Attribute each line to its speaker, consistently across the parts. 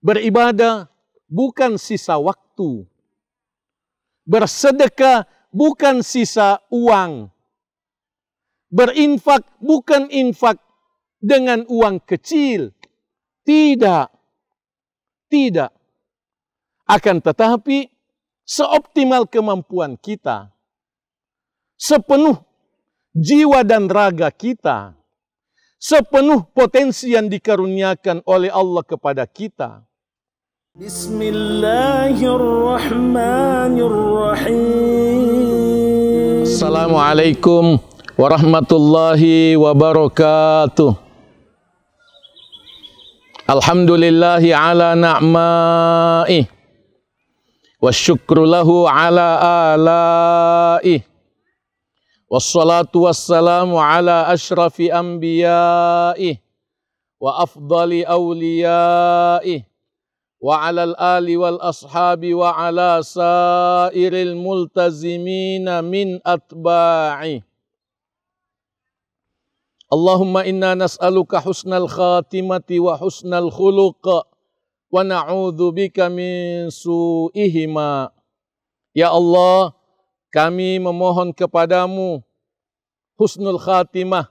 Speaker 1: Beribadah bukan sisa waktu. Bersedekah bukan sisa uang. Berinfak bukan infak dengan uang kecil. Tidak. Tidak. Akan tetapi seoptimal kemampuan kita, sepenuh jiwa dan raga kita, sepenuh potensi yang dikaruniakan oleh Allah kepada kita, بسم الله الرحمن الرحيم السلام عليكم ورحمة الله وبركاته الحمد لله على نعمائه والشكر له على آلائه والصلاة والسلام على أشرف أنبيائه وأفضل أوليائه وعلى الآل والأصحاب وعلى سائر الملتزمين من أتباعه اللهم إنا نسألك حسن الخاتمة وحسن الخلق ونعوذ بك من سوئهما Ya Allah, kami memohon kepadamu husnul khatimah,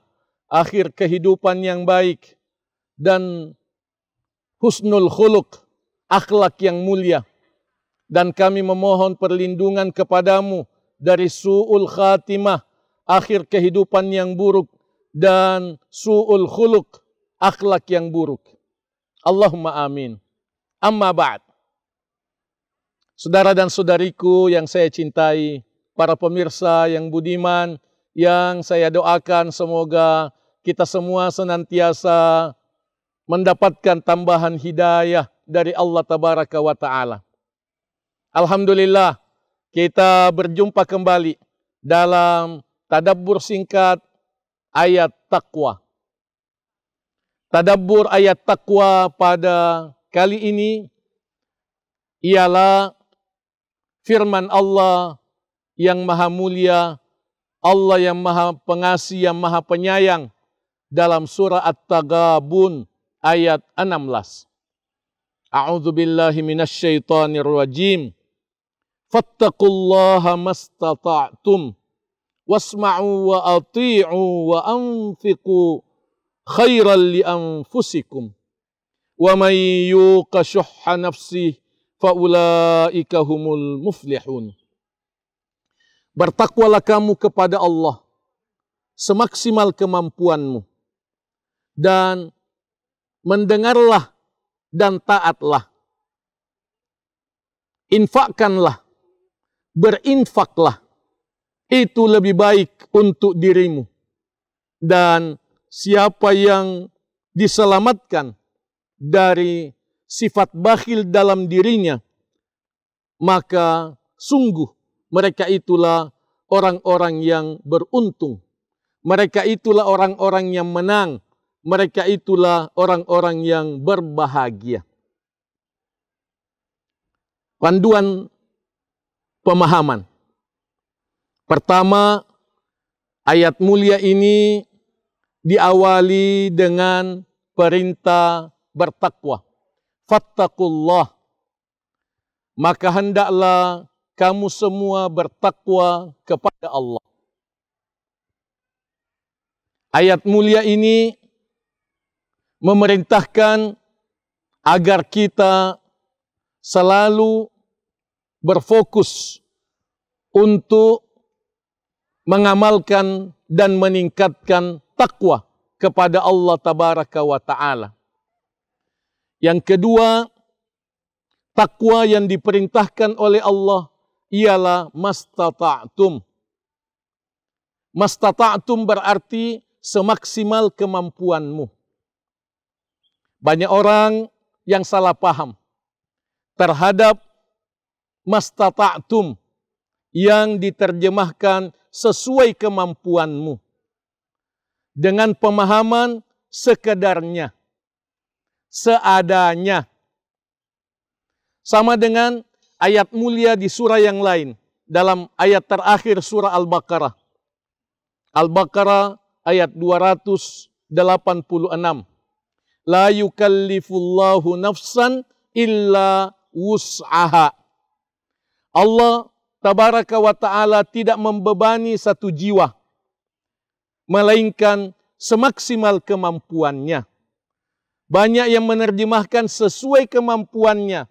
Speaker 1: akhir kehidupan yang baik dan husnul khuluq, akhlak yang mulia. Dan kami memohon perlindungan kepadamu dari su'ul khatimah, akhir kehidupan yang buruk, dan su'ul khuluk, akhlak yang buruk. Allahumma amin. Amma ba'd. Saudara dan saudariku yang saya cintai, para pemirsa yang budiman, yang saya doakan semoga kita semua senantiasa mendapatkan tambahan hidayah dari Allah Tabaraka wa taala. Alhamdulillah kita berjumpa kembali dalam tadabbur singkat ayat takwa. Tadabbur ayat takwa pada kali ini ialah firman Allah yang maha mulia, Allah yang maha pengasih, yang maha penyayang dalam surah At-Tagabun ayat 16. A'udzu billahi minasyaitonir rajim. Fattaqullaha mastata'tum wasma'u wa ati'u wa anfiqu khairan li anfusikum. Wa may yuqa shuhha nafsihi fa ulaika humul muflihun. Bertakwalah kamu kepada Allah semaksimal kemampuanmu dan mendengarlah dan taatlah. Infakkanlah, berinfaklah. Itu lebih baik untuk dirimu. Dan siapa yang diselamatkan dari sifat bakhil dalam dirinya, maka sungguh mereka itulah orang-orang yang beruntung. Mereka itulah orang-orang yang menang mereka itulah orang-orang yang berbahagia. Panduan pemahaman. Pertama, ayat mulia ini diawali dengan perintah bertakwa. Fattakullah. Maka hendaklah kamu semua bertakwa kepada Allah. Ayat mulia ini memerintahkan agar kita selalu berfokus untuk mengamalkan dan meningkatkan takwa kepada Allah tabaraka wa taala. Yang kedua, takwa yang diperintahkan oleh Allah ialah mastata'tum. Mastata'tum berarti semaksimal kemampuanmu. Banyak orang yang salah paham terhadap mastata'tum yang diterjemahkan sesuai kemampuanmu dengan pemahaman sekedarnya seadanya sama dengan ayat mulia di surah yang lain dalam ayat terakhir surah Al-Baqarah Al-Baqarah ayat 286 La yukallifullahu nafsan illa wus'aha. Allah tabaraka wa ta'ala tidak membebani satu jiwa. Melainkan semaksimal kemampuannya. Banyak yang menerjemahkan sesuai kemampuannya.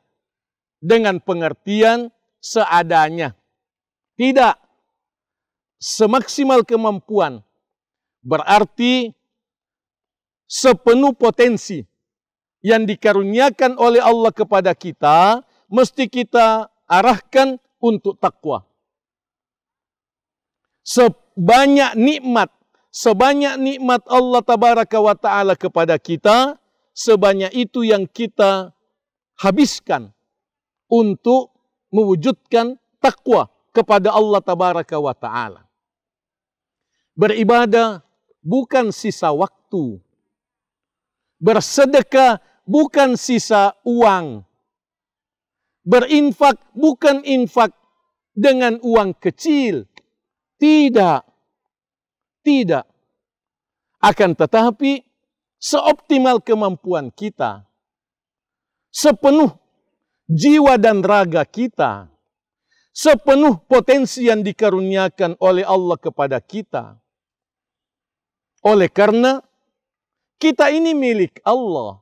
Speaker 1: Dengan pengertian seadanya. Tidak. Semaksimal kemampuan. Berarti sepenuh potensi yang dikaruniakan oleh Allah kepada kita, mesti kita arahkan untuk takwa. Sebanyak nikmat, sebanyak nikmat Allah tabaraka wa taala kepada kita, sebanyak itu yang kita habiskan untuk mewujudkan takwa kepada Allah tabaraka wa taala. Beribadah bukan sisa waktu Bersedekah bukan sisa uang. Berinfak bukan infak dengan uang kecil. Tidak. Tidak. Akan tetapi seoptimal kemampuan kita, sepenuh jiwa dan raga kita, sepenuh potensi yang dikaruniakan oleh Allah kepada kita. Oleh karena kita ini milik Allah.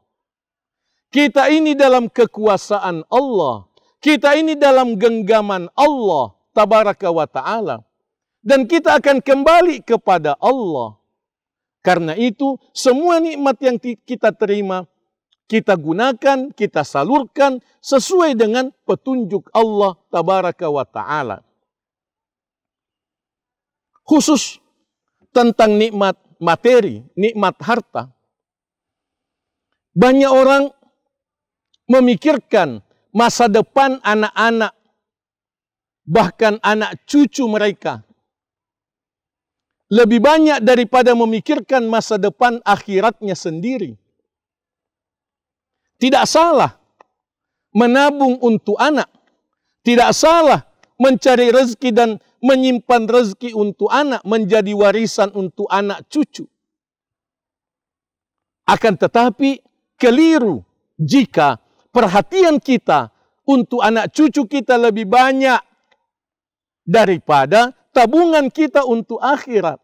Speaker 1: Kita ini dalam kekuasaan Allah. Kita ini dalam genggaman Allah tabaraka wa ta'ala. Dan kita akan kembali kepada Allah. Karena itu semua nikmat yang kita terima kita gunakan, kita salurkan sesuai dengan petunjuk Allah tabaraka wa taala. Khusus tentang nikmat materi, nikmat harta. Banyak orang memikirkan masa depan anak-anak, bahkan anak cucu mereka. Lebih banyak daripada memikirkan masa depan akhiratnya sendiri. Tidak salah menabung untuk anak. Tidak salah mencari rezeki dan menyimpan rezeki untuk anak, menjadi warisan untuk anak cucu. Akan tetapi, keliru jika perhatian kita untuk anak cucu kita lebih banyak daripada tabungan kita untuk akhirat.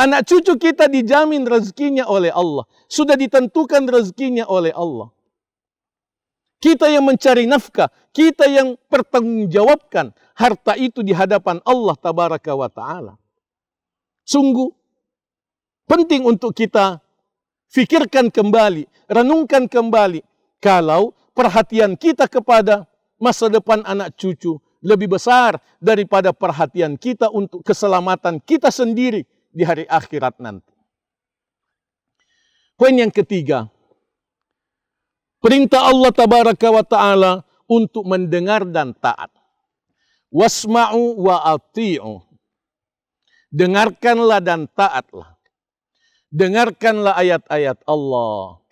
Speaker 1: Anak cucu kita dijamin rezekinya oleh Allah. Sudah ditentukan rezekinya oleh Allah. Kita yang mencari nafkah, kita yang pertanggungjawabkan harta itu di hadapan Allah tabaraka wa taala. Sungguh penting untuk kita Fikirkan kembali, renungkan kembali. Kalau perhatian kita kepada masa depan anak cucu lebih besar daripada perhatian kita untuk keselamatan kita sendiri di hari akhirat nanti. Poin yang ketiga, perintah Allah tabaraka wa taala untuk mendengar dan taat. Wasma'u wa ati'u. Dengarkanlah dan taatlah. Dengarkanlah ayat-ayat Allah.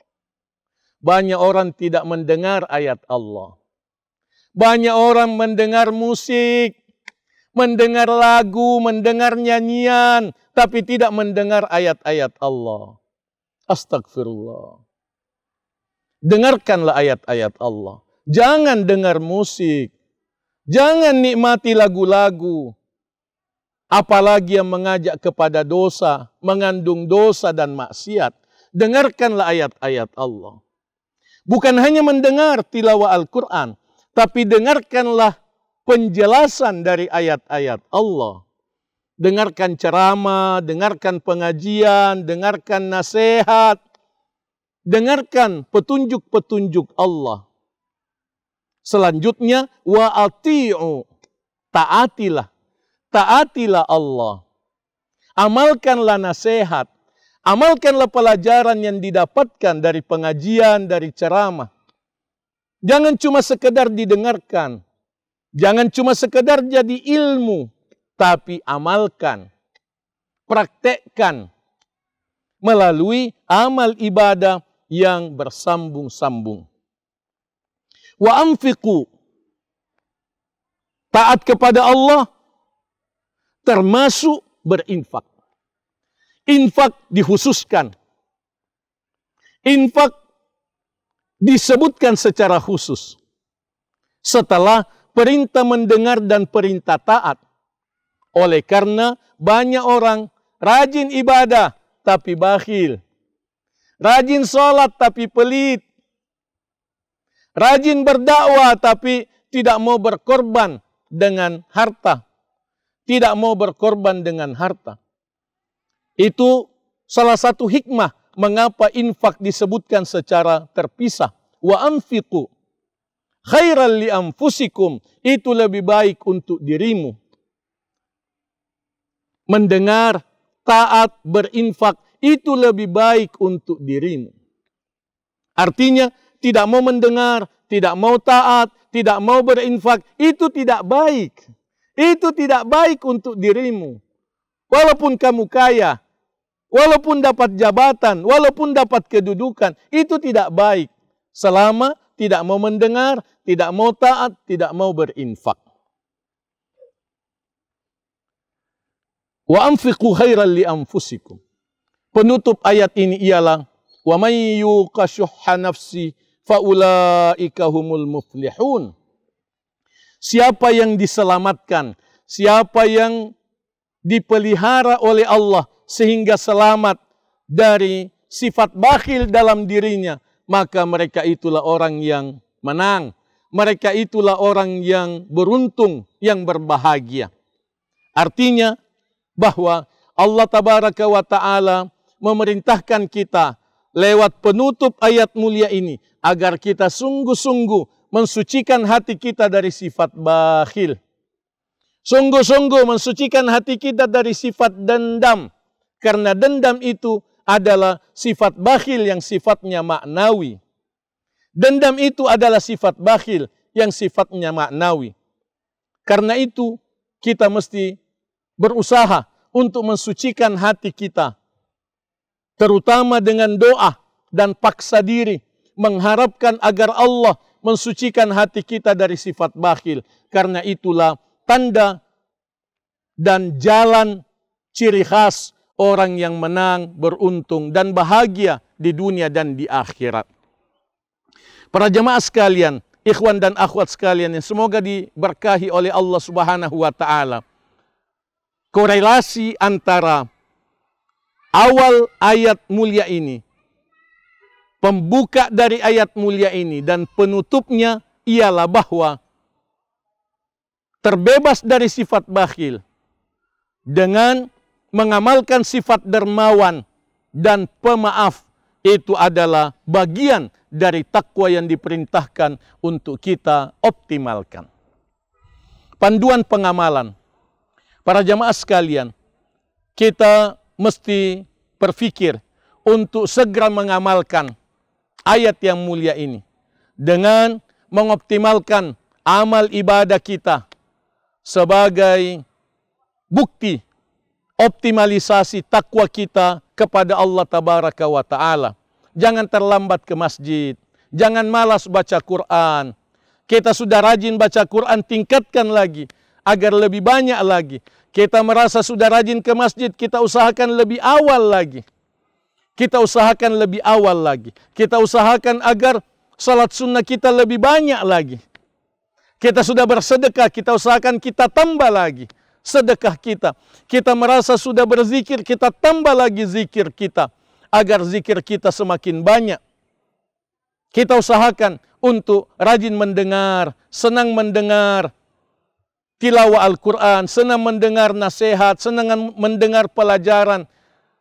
Speaker 1: Banyak orang tidak mendengar ayat Allah. Banyak orang mendengar musik, mendengar lagu, mendengar nyanyian, tapi tidak mendengar ayat-ayat Allah. Astagfirullah. Dengarkanlah ayat-ayat Allah. Jangan dengar musik. Jangan nikmati lagu-lagu apalagi yang mengajak kepada dosa, mengandung dosa dan maksiat. Dengarkanlah ayat-ayat Allah. Bukan hanya mendengar tilawah Al-Quran, tapi dengarkanlah penjelasan dari ayat-ayat Allah. Dengarkan ceramah, dengarkan pengajian, dengarkan nasihat, dengarkan petunjuk-petunjuk Allah. Selanjutnya, wa taatilah taatilah Allah. Amalkanlah nasihat. Amalkanlah pelajaran yang didapatkan dari pengajian, dari ceramah. Jangan cuma sekedar didengarkan. Jangan cuma sekedar jadi ilmu. Tapi amalkan. Praktekkan. Melalui amal ibadah yang bersambung-sambung. Wa amfiku. Taat kepada Allah termasuk berinfak. Infak dihususkan, Infak disebutkan secara khusus. Setelah perintah mendengar dan perintah taat. Oleh karena banyak orang rajin ibadah tapi bakhil. Rajin sholat tapi pelit. Rajin berdakwah tapi tidak mau berkorban dengan harta tidak mau berkorban dengan harta. Itu salah satu hikmah mengapa infak disebutkan secara terpisah. Wa anfiqu khairan li anfusikum. Itu lebih baik untuk dirimu. Mendengar, taat, berinfak itu lebih baik untuk dirimu. Artinya tidak mau mendengar, tidak mau taat, tidak mau berinfak itu tidak baik. Itu tidak baik untuk dirimu. Walaupun kamu kaya, walaupun dapat jabatan, walaupun dapat kedudukan, itu tidak baik. Selama tidak mau mendengar, tidak mau taat, tidak mau berinfak. Wa anfiqu khairan li anfusikum. Penutup ayat ini ialah wa may yuqashuha nafsi faulaika humul muflihun siapa yang diselamatkan, siapa yang dipelihara oleh Allah sehingga selamat dari sifat bakhil dalam dirinya, maka mereka itulah orang yang menang. Mereka itulah orang yang beruntung, yang berbahagia. Artinya bahwa Allah tabaraka wa ta'ala memerintahkan kita lewat penutup ayat mulia ini agar kita sungguh-sungguh mensucikan hati kita dari sifat bakhil. Sungguh-sungguh mensucikan hati kita dari sifat dendam. Karena dendam itu adalah sifat bakhil yang sifatnya maknawi. Dendam itu adalah sifat bakhil yang sifatnya maknawi. Karena itu kita mesti berusaha untuk mensucikan hati kita. Terutama dengan doa dan paksa diri mengharapkan agar Allah mensucikan hati kita dari sifat bakhil. Karena itulah tanda dan jalan ciri khas orang yang menang, beruntung, dan bahagia di dunia dan di akhirat. Para jemaah sekalian, ikhwan dan akhwat sekalian yang semoga diberkahi oleh Allah Subhanahu wa taala. Korelasi antara awal ayat mulia ini Pembuka dari ayat mulia ini dan penutupnya ialah bahwa terbebas dari sifat bakhil dengan mengamalkan sifat dermawan dan pemaaf itu adalah bagian dari takwa yang diperintahkan untuk kita optimalkan. Panduan pengamalan. Para jamaah sekalian, kita mesti berpikir untuk segera mengamalkan ayat yang mulia ini dengan mengoptimalkan amal ibadah kita sebagai bukti optimalisasi takwa kita kepada Allah tabaraka wa taala. Jangan terlambat ke masjid, jangan malas baca Quran. Kita sudah rajin baca Quran, tingkatkan lagi agar lebih banyak lagi. Kita merasa sudah rajin ke masjid, kita usahakan lebih awal lagi. Kita usahakan lebih awal lagi. Kita usahakan agar salat sunnah kita lebih banyak lagi. Kita sudah bersedekah, kita usahakan kita tambah lagi sedekah kita. Kita merasa sudah berzikir, kita tambah lagi zikir kita. Agar zikir kita semakin banyak. Kita usahakan untuk rajin mendengar, senang mendengar tilawah Al-Quran, senang mendengar nasihat, senang mendengar pelajaran,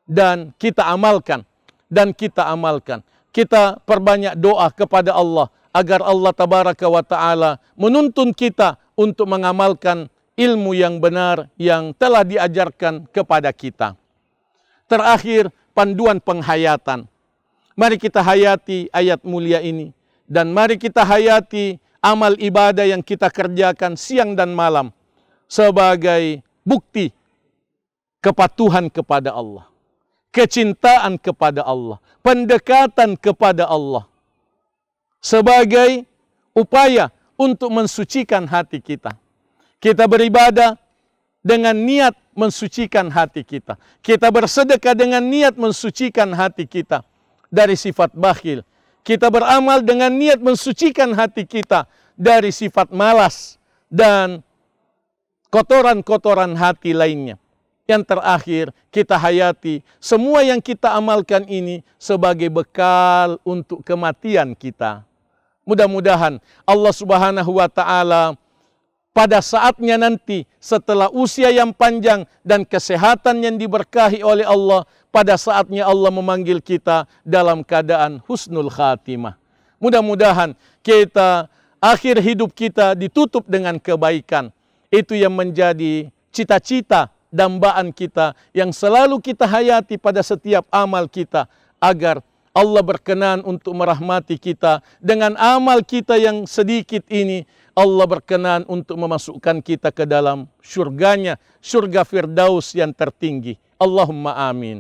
Speaker 1: dan kita amalkan dan kita amalkan. Kita perbanyak doa kepada Allah agar Allah tabaraka wa taala menuntun kita untuk mengamalkan ilmu yang benar yang telah diajarkan kepada kita. Terakhir, panduan penghayatan. Mari kita hayati ayat mulia ini dan mari kita hayati amal ibadah yang kita kerjakan siang dan malam sebagai bukti kepatuhan kepada Allah kecintaan kepada Allah, pendekatan kepada Allah sebagai upaya untuk mensucikan hati kita. Kita beribadah dengan niat mensucikan hati kita. Kita bersedekah dengan niat mensucikan hati kita dari sifat bakhil. Kita beramal dengan niat mensucikan hati kita dari sifat malas dan kotoran-kotoran hati lainnya. Yang terakhir, kita hayati semua yang kita amalkan ini sebagai bekal untuk kematian kita. Mudah-mudahan Allah Subhanahu wa taala pada saatnya nanti setelah usia yang panjang dan kesehatan yang diberkahi oleh Allah, pada saatnya Allah memanggil kita dalam keadaan husnul khatimah. Mudah-mudahan kita akhir hidup kita ditutup dengan kebaikan. Itu yang menjadi cita-cita dambaan kita yang selalu kita hayati pada setiap amal kita agar Allah berkenan untuk merahmati kita dengan amal kita yang sedikit ini Allah berkenan untuk memasukkan kita ke dalam surganya surga firdaus yang tertinggi Allahumma amin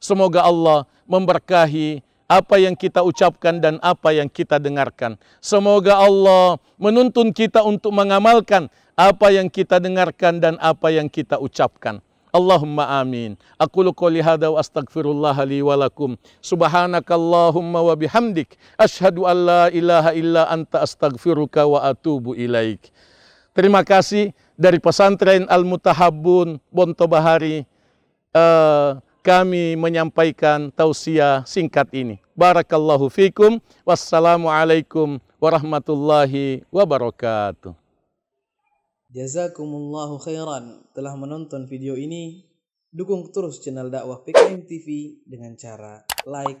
Speaker 1: semoga Allah memberkahi apa yang kita ucapkan dan apa yang kita dengarkan. Semoga Allah menuntun kita untuk mengamalkan apa yang kita dengarkan dan apa yang kita ucapkan. Allahumma amin. Aku qouli hadza wa astaghfirullah li walakum. Subhanakallahumma wa bihamdik Ashadu an la ilaha illa anta astaghfiruka wa atubu ilaik. Terima kasih dari pesantren al Mutahabun Bontobahari Uh, kami menyampaikan tausiah singkat ini. Barakallahu fikum. Wassalamualaikum warahmatullahi wabarakatuh. Jazakumullahu khairan telah menonton video ini. Dukung terus channel dakwah PKM TV dengan cara like,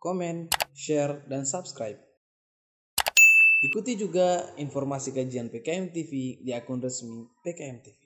Speaker 1: komen, share, dan subscribe. Ikuti juga informasi kajian PKM TV di akun resmi PKM TV.